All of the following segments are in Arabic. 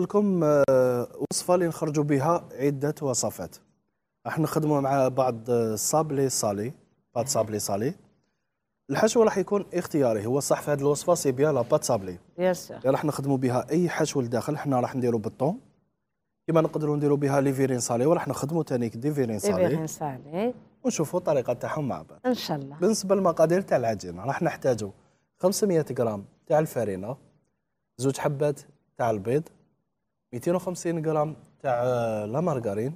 لكم آه، وصفه اللي نخرجوا بها عده وصفات راح نخدموا مع بعض آه، صابلي صالي بات صابلي صالي الحشو راح يكون اختياري هو صح في هذه الوصفه سي بيان لا بات صابلي بيان راح نخدموا بها اي حشو لداخل حنا راح نديروا بالطون كما نقدروا نديروا بها لي فيرين صالي وراح نخدموا ثاني دي فيرين صالي فيرين صالي ونشوفوا الطريقه تاعهم مع بعض ان شاء الله بالنسبه للمقادير تاع العجينه راح نحتاجوا 500 غرام تاع الفرينه زوج حبات تاع البيض 250 جرام تاع آه، لا مارغرين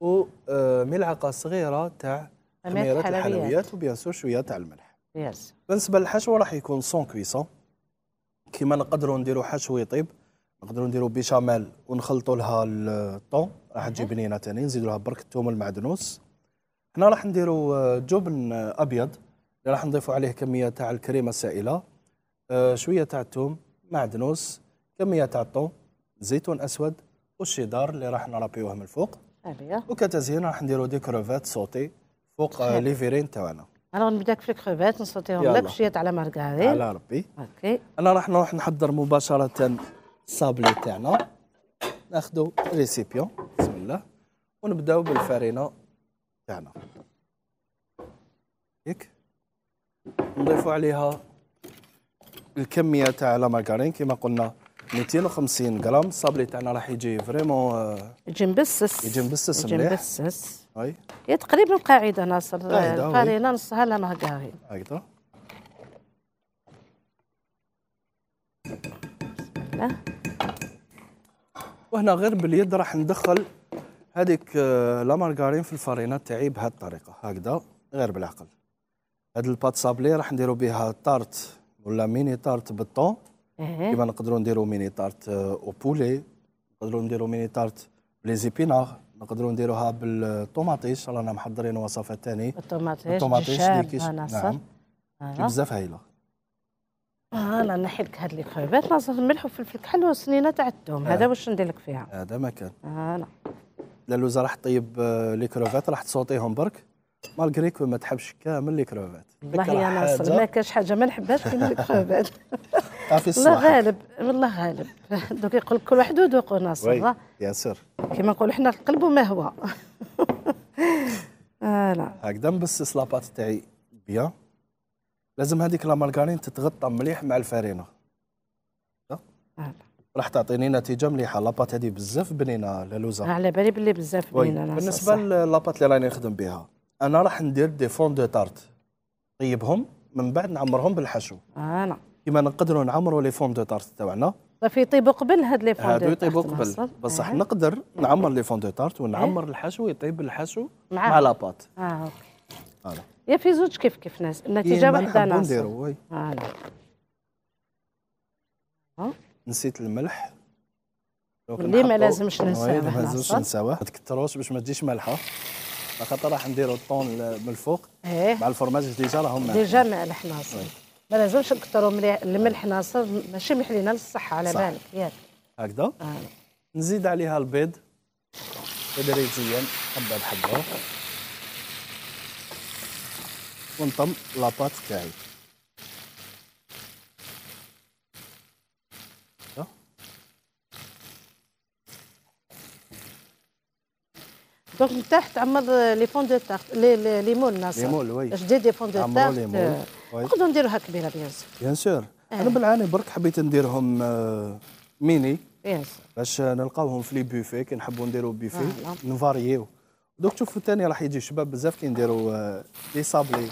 وملعقه آه، صغيره تاع خميره الحلويات وبيان سور شويه تاع الملح يس بالنسبه للحشو راح يكون سون كويسون كيما نقدروا نديروا حشو يطيب نقدروا نديروا بيشاميل ونخلطوا لها الطون راح تجي بنينه ثاني نزيدوا لها برك الثوم المعدنوس هنا راح نديروا آه، جبن ابيض اللي راح نضيفوا عليه كميه تاع الكريمه السائله شويه تاع الثوم معدنوس كميه تاع الطون زيتون اسود والشيدار اللي راح نربيوه من الفوق أبيه. وكتزيين راح نديرو دي كروفات صوتي فوق آه، لي فيرين تاعنا انا غنبداك في الكروفات نصوتيهم لك شويه على مرقادي على ربي اوكي انا راح نروح نحضر مباشره الصابلي تاعنا ناخذ ريسيبيون بسم الله ونبداو بالفارينه تاعنا هيك نضيفوا عليها الكميه تاع لا مارغارين كما قلنا 250 جرام الصابلي تاعنا راح يجي فريمون آه، يجي مبسس يجي مبسس يجي مبسس اي هي تقريبا قاعده ناصر قاعده نصها لا ما قاهين هكذا وهنا غير باليد راح ندخل هذيك آه، لا مارغارين في الفرينه تاعي بهذه الطريقه هكذا غير بالعقل هذا البات صابلي راح نديرو بها طارت ولا ميني طارت بالطون كيما نقدروا نديروا ميني تارت او بولي نقدروا نديروا ميني تارت بلي نقدروا نديروها بالطوماطيش رانا محضرين وصفه ثاني الطوماطيش الطوماطيش ديكيش نعم أيوة. بزاف هايله اه انا نحي لك هاد لي خيبات نصف الملح وفلفل كحل وسنينه تاع الثوم هذا آه. واش ندير لك فيها هذا ما كان اه نعم. لا لوزه راح طيب آه، لي كروفات راح تصوطيهم برك مالغري كو ما تحبش كامل لي كروفات والله يا ناصر ما كاش حاجه ما نحبهاش كيما لي كروفات والله غالب والله غالب دوك يقول لك كل واحد وذوقه ناصر يا سر كيما نقولوا حنا القلب ما هو فوالا آه، هكذا نبسس السلابات تاعي بيان لازم هذيك لا مارغرين تتغطى مليح مع الفارينه آه، راح تعطيني نتيجه مليحه لاباط هذه بزاف بنينه لالوزه على بالي بلي بزاف بنينه بالنسبه للاباط اللي راني نخدم بها انا راح ندير دي فون دو تارت نطيبهم من بعد نعمرهم بالحشو اه نعم كيما نقدروا نعمروا لي فون دو تارت تاعنا صافي يطيبوا قبل هاد لي فون دو يطيبوا قبل بصح آه. نقدر نعمر لي فون دو تارت ونعمر آه. الحشو يطيب الحشو مع, مع لاباط اه اوكي آه. يا في زوج كيف كيف ناس النتيجه إيه، واحده ناس نديروا وي آه، نعم. نسيت الملح اللي ما لازمش ننساوه ما لازمش ننساوه ما تكثروش باش ما تجيش مالحه خاطر راح نديروا الطون من الفوق إيه. مع الفرماج ديجا راهم ديجا ملح ناصر ما لازمش نكثروا الملح ناصر ماشي محلينا للصحه على بالك ياك هكذا آه. نزيد عليها البيض تدريجيا حبه بحبه ونطم لاباط تاعي دونك من تحت عمر لي فون دو تارت لي لي مول ناصر لي مول وي جديد لي فون دو تارت نقدروا نديروها كبيره بيان سور بيان سور انا بالعاني برك حبيت نديرهم آه، ميني باش نلقاوهم في لي بوفي كي نحبوا نديروا بوفي نفاريو دوك تشوفوا الثاني راح يجي شباب بزاف كي نديروا آه، لي صابلي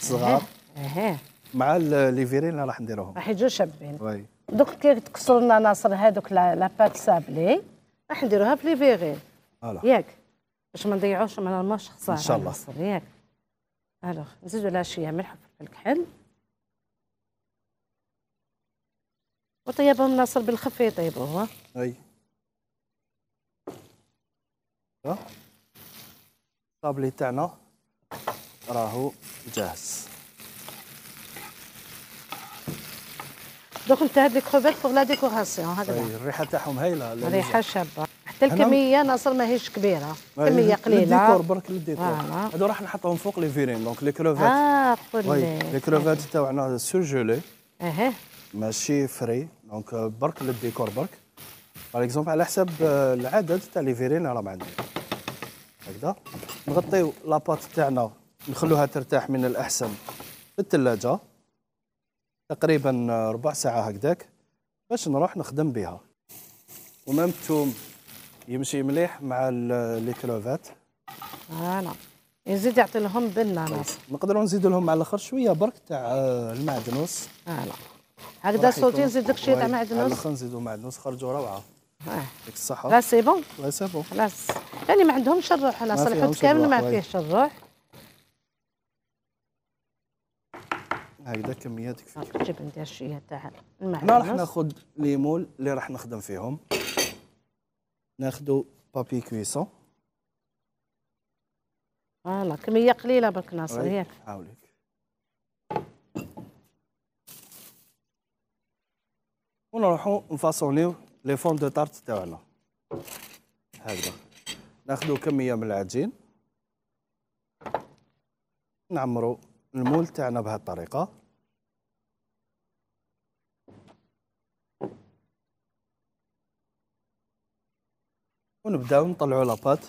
صغار eh, eh, eh. مع لي فيرين راح نديروهم راح يجوا شابين وي دوك كي تكسر لنا ناصر هذوك لا بات صابلي راح نديروها في لي فيرين ياك باش ما نضيعوش ما نرموش خساره ان شاء الله ياك الوغ نزيدو لها شويه ملح وفلفل كحل وطيبهم ناصر بالخف يطيبوه هو اي الطابلي تاعنا راهو جاهز دوك نتا هاد لي كروفيت بوغ لا ديكوراسيون هكذا الريحه تاعهم هايله الريحه شابه الكميه ناصر ماهيش كبيره آه، كميه قليله الديكور برك للديكور هادو راح نحطهم فوق لي فيرين دونك آه، لي كروفات اه قولي لي كروفات تاعنا سوجولي اها ماشي فري دونك آه، برك للديكور برك باغ اكزومبل على حسب العدد تاع لي فيرين راهم عندنا هكذا نغطيو لاباط تاعنا نخلوها ترتاح من الاحسن في الثلاجه تقريبا ربع ساعه هكذاك باش نروح نخدم بها ومام توم يمشي مليح مع لي كروفات فوالا يزيد يعطي لهم بالناناس طيب، نقدروا نزيد لهم على الاخر شويه برك تاع آه، المعدنوس فوالا هكذا صوتي نزيد لك شويه تاع معدنوس على الاخر نزيدوا معدنوس خرجوا روعه آه. يعطيك الصحه لا سي بون لا سي بون خلاص يعني ما عندهمش الروح انا صلحوت كامل ما فيهش الروح هكذا كميات تكفي آه، جيب ندير شويه تاع المعدنوس هنا راح ناخذ ليمول اللي راح نخدم فيهم ناخذ بابي كويسون فوالا كميه قليله برك ناصر ياك حاولك ونروحو نفاصونيو لي فون دو تارت تاعنا هكذا ناخذو كميه من العجين نعمرو المول تاعنا بهذه الطريقه ونبداو نطلعوا لاباط